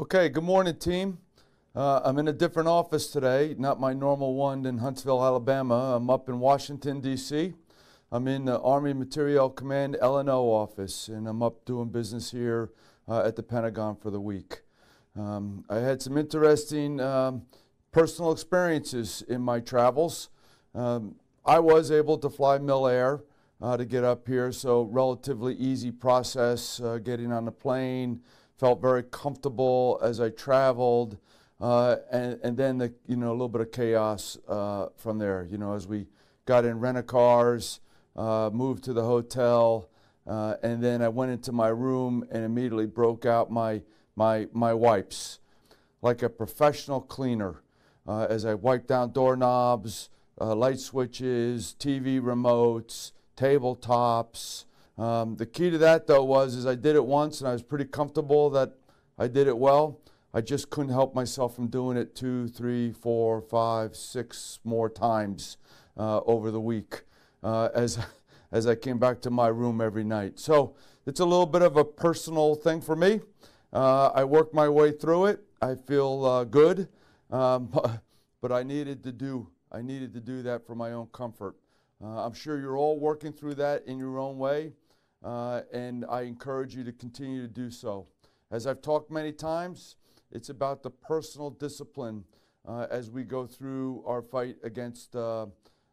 Okay, good morning, team. Uh, I'm in a different office today, not my normal one in Huntsville, Alabama. I'm up in Washington, D.C. I'm in the Army Materiel Command LNO office, and I'm up doing business here uh, at the Pentagon for the week. Um, I had some interesting um, personal experiences in my travels. Um, I was able to fly Mill Air uh, to get up here, so relatively easy process uh, getting on the plane felt very comfortable as I traveled. Uh, and, and then the, you know a little bit of chaos uh, from there. You know, as we got in rental cars, uh, moved to the hotel, uh, and then I went into my room and immediately broke out my my my wipes, like a professional cleaner, uh, as I wiped down doorknobs, uh, light switches, TV remotes, tabletops. Um, the key to that though was is I did it once and I was pretty comfortable that I did it well. I just couldn't help myself from doing it two, three, four, five, six more times uh, over the week uh, as as I came back to my room every night. So it's a little bit of a personal thing for me. Uh, I worked my way through it. I feel uh, good, um, but I needed to do I needed to do that for my own comfort. Uh, I'm sure you're all working through that in your own way. Uh, and I encourage you to continue to do so. As I've talked many times, it's about the personal discipline uh, as we go through our fight against, uh,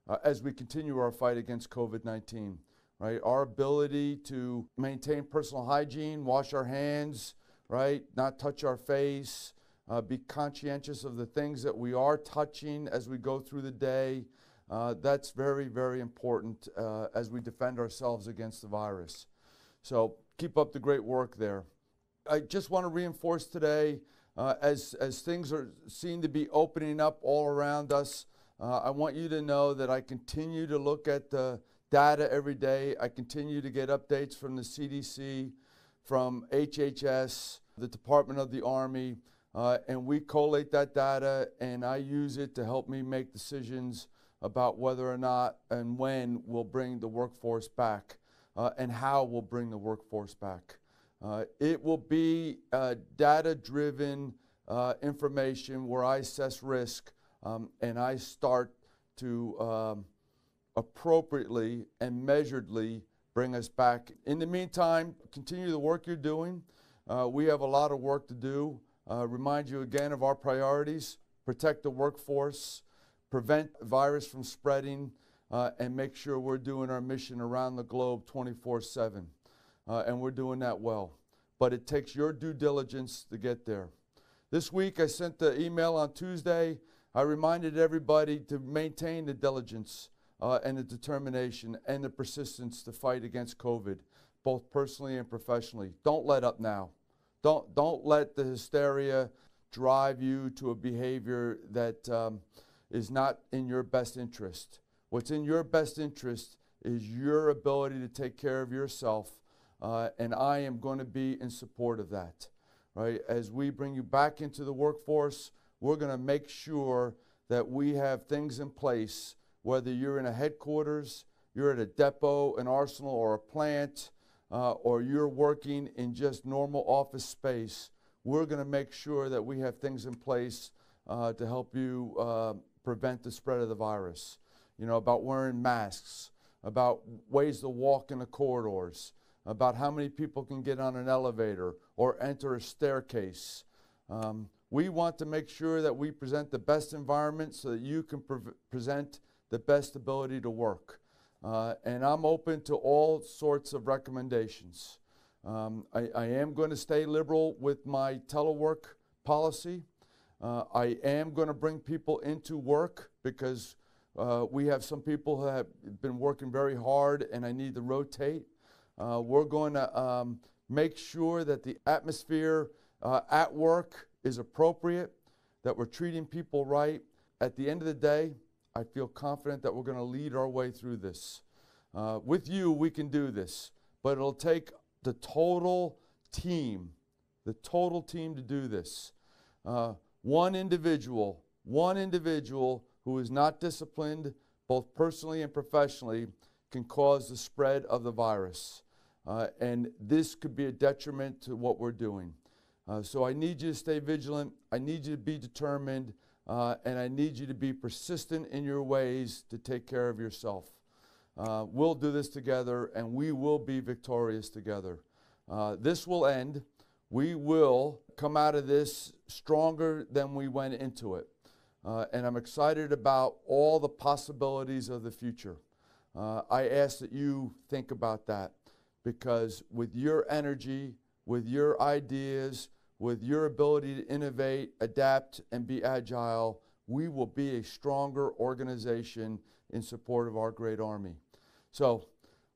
uh as we continue our fight against COVID 19, right? Our ability to maintain personal hygiene, wash our hands, right? Not touch our face, uh, be conscientious of the things that we are touching as we go through the day. Uh, that's very, very important uh, as we defend ourselves against the virus. So keep up the great work there. I just want to reinforce today, uh, as, as things are seen to be opening up all around us, uh, I want you to know that I continue to look at the data every day. I continue to get updates from the CDC, from HHS, the Department of the Army, uh, and we collate that data and I use it to help me make decisions about whether or not and when we'll bring the workforce back uh, and how we'll bring the workforce back. Uh, it will be uh, data driven uh, information where I assess risk um, and I start to um, appropriately and measuredly bring us back. In the meantime, continue the work you're doing. Uh, we have a lot of work to do. Uh, remind you again of our priorities protect the workforce, prevent virus from spreading, uh, and make sure we're doing our mission around the globe 24 7. Uh, and we're doing that well. But it takes your due diligence to get there. This week, I sent the email on Tuesday. I reminded everybody to maintain the diligence uh, and the determination and the persistence to fight against COVID, both personally and professionally. Don't let up now. Don't, don't let the hysteria drive you to a behavior that. Um, is not in your best interest. What's in your best interest is your ability to take care of yourself, uh, and I am going to be in support of that. Right? As we bring you back into the workforce, we're going to make sure that we have things in place, whether you're in a headquarters, you're at a depot, an arsenal, or a plant, uh, or you're working in just normal office space. We're going to make sure that we have things in place uh, to help you uh, prevent the spread of the virus, you know, about wearing masks, about ways to walk in the corridors, about how many people can get on an elevator or enter a staircase. Um, we want to make sure that we present the best environment so that you can pre present the best ability to work. Uh, and I'm open to all sorts of recommendations. Um, I, I am going to stay liberal with my telework policy. Uh, I am going to bring people into work because uh, we have some people who have been working very hard and I need to rotate. Uh, we're going to um, make sure that the atmosphere uh, at work is appropriate, that we're treating people right. At the end of the day, I feel confident that we're going to lead our way through this. Uh, with you, we can do this, but it'll take the total team, the total team to do this. Uh, one individual, one individual who is not disciplined both personally and professionally can cause the spread of the virus. Uh, and this could be a detriment to what we're doing. Uh, so I need you to stay vigilant. I need you to be determined. Uh, and I need you to be persistent in your ways to take care of yourself. Uh, we'll do this together and we will be victorious together. Uh, this will end we will come out of this stronger than we went into it. Uh, and I'm excited about all the possibilities of the future. Uh, I ask that you think about that because with your energy, with your ideas, with your ability to innovate, adapt, and be agile, we will be a stronger organization in support of our great army. So,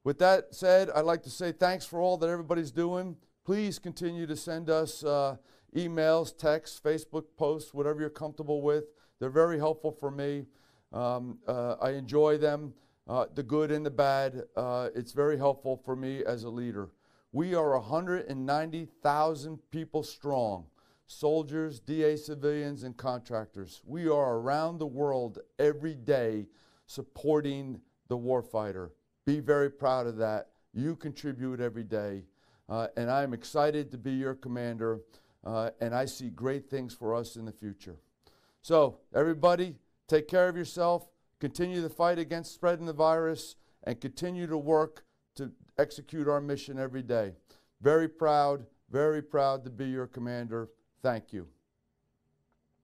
with that said, I'd like to say thanks for all that everybody's doing. Please continue to send us uh, emails, texts, Facebook posts, whatever you're comfortable with. They're very helpful for me. Um, uh, I enjoy them, uh, the good and the bad. Uh, it's very helpful for me as a leader. We are 190,000 people strong soldiers, DA civilians, and contractors. We are around the world every day supporting the warfighter. Be very proud of that. You contribute every day. Uh, and I'm excited to be your commander, uh, and I see great things for us in the future. So, everybody, take care of yourself, continue the fight against spreading the virus, and continue to work to execute our mission every day. Very proud, very proud to be your commander. Thank you.